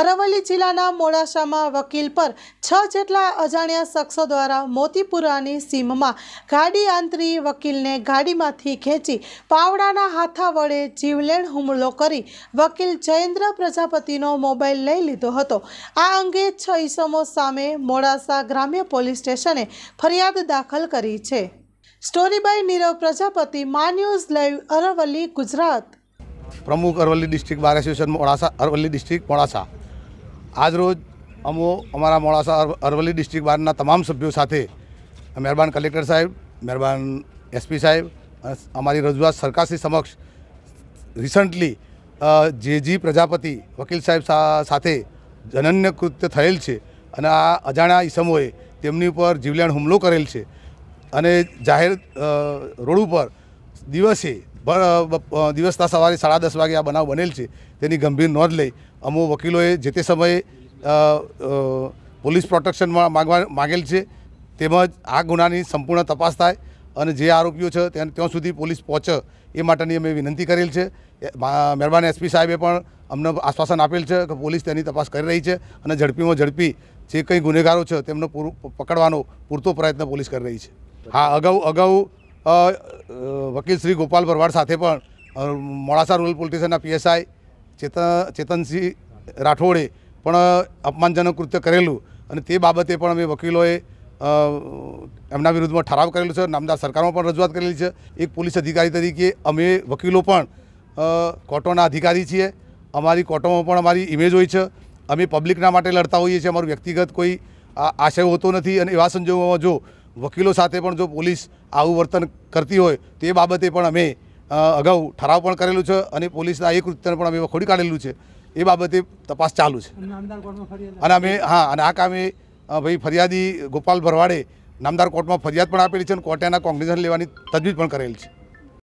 અરવલ્લી જિલ્લાના મોડાસામાં વકીલ પર છ જેટલા અજાણ્યા શખ્સો દ્વારા મોતીપુરાની સીમમાં ગાડી આંતરી વકીલને ગાડીમાંથી ખેંચી પાવડાના હાથા વડે જીવલેણ હુમલો કરી વકીલ જયેન્દ્ર પ્રજાપતિનો મોબાઈલ લઈ લીધો હતો આ અંગે છ ઈસમો સામે મોડાસા ગ્રામ્ય પોલીસ સ્ટેશને ફરિયાદ દાખલ કરી છે સ્ટોરી બાય નીરવ પ્રજાપતિ મા ન્યૂઝ લાઈવ અરવલ્લી ગુજરાત પ્રમુખ Aravalli district bar association Modasa Aravalli district Modasa આજરોજ અમો અમારા મોડાસા અરવલ્લી ડિસ્ટ્રિક્ટ બારના તમામ સભ્યો સાથે મહેરબાન કલેક્ટર સાહેબ મહેરબાન એસપી સાહેબ અમારી રજૂઆત સરકારશ્રી સમક્ષ રિસન્ટલી જે જી પ્રજાપતિ વકીલ સાહેબ સાથે જનન્ય કૃત્ય થયેલ છે અને આ અજાણ્યા ઈસમોએ તેમની ઉપર જીવલેણ હુમલો કરેલ છે અને જાહેર રોડ ઉપર દિવસે દિવસના સવારે સાડા દસ વાગે આ બનાવ બનેલ છે તેની ગંભીર નોંધ લઈ અમુક વકીલોએ જે તે સમયે પોલીસ પ્રોટેક્શનમાં માગવા માગેલ છે તેમજ આ ગુનાની સંપૂર્ણ તપાસ થાય અને જે આરોપીઓ છે ત્યાં ત્યાં સુધી પોલીસ પહોંચે એ માટેની અમે વિનંતી કરેલ છે મહેરબાન એસપી સાહેબે પણ અમને આશ્વાસન આપેલ છે કે પોલીસ તેની તપાસ કરી રહી છે અને ઝડપીમાં ઝડપી જે કંઈ ગુનેગારો છે તેમનો પૂરું પકડવાનો પૂરતો પ્રયત્ન પોલીસ કરી રહી છે હા અગાઉ અગાઉ વકીલ શ્રી ગોપાલ ભરવાડ સાથે પણ મોડાસા રૂરલ પોલીસ સ્ટેશનના પીએસઆઈ ચેતન ચેતનસિંહ રાઠોડે પણ અપમાનજનક કૃત્ય કરેલું અને તે બાબતે પણ અમે વકીલોએ એમના વિરુદ્ધમાં ઠરાવ કરેલો છે નામદાર સરકારમાં પણ રજૂઆત કરેલી છે એક પોલીસ અધિકારી તરીકે અમે વકીલો પણ કોર્ટોના અધિકારી છીએ અમારી કોર્ટોમાં પણ અમારી ઇમેજ હોય છે અમે પબ્લિકના માટે લડતા હોઈએ છીએ અમારું વ્યક્તિગત કોઈ આશય હોતો નથી અને એવા સંજોગોમાં જો વકીલો સાથે પણ જો પોલીસ આવું વર્તન કરતી હોય તે બાબતે પણ અમે અગાઉ ઠરાવ પણ કરેલું છે અને પોલીસના એ કૃત્યને પણ અમે વખોડી કાઢેલું છે એ બાબતે તપાસ ચાલુ છે અને અમે હા અને આ કામે ભાઈ ફરિયાદી ગોપાલ ભરવાડે નામદાર કોર્ટમાં ફરિયાદ પણ આપેલી છે અને કોર્ટે એના કોગ્નિઝન લેવાની તજવીજ પણ કરેલી છે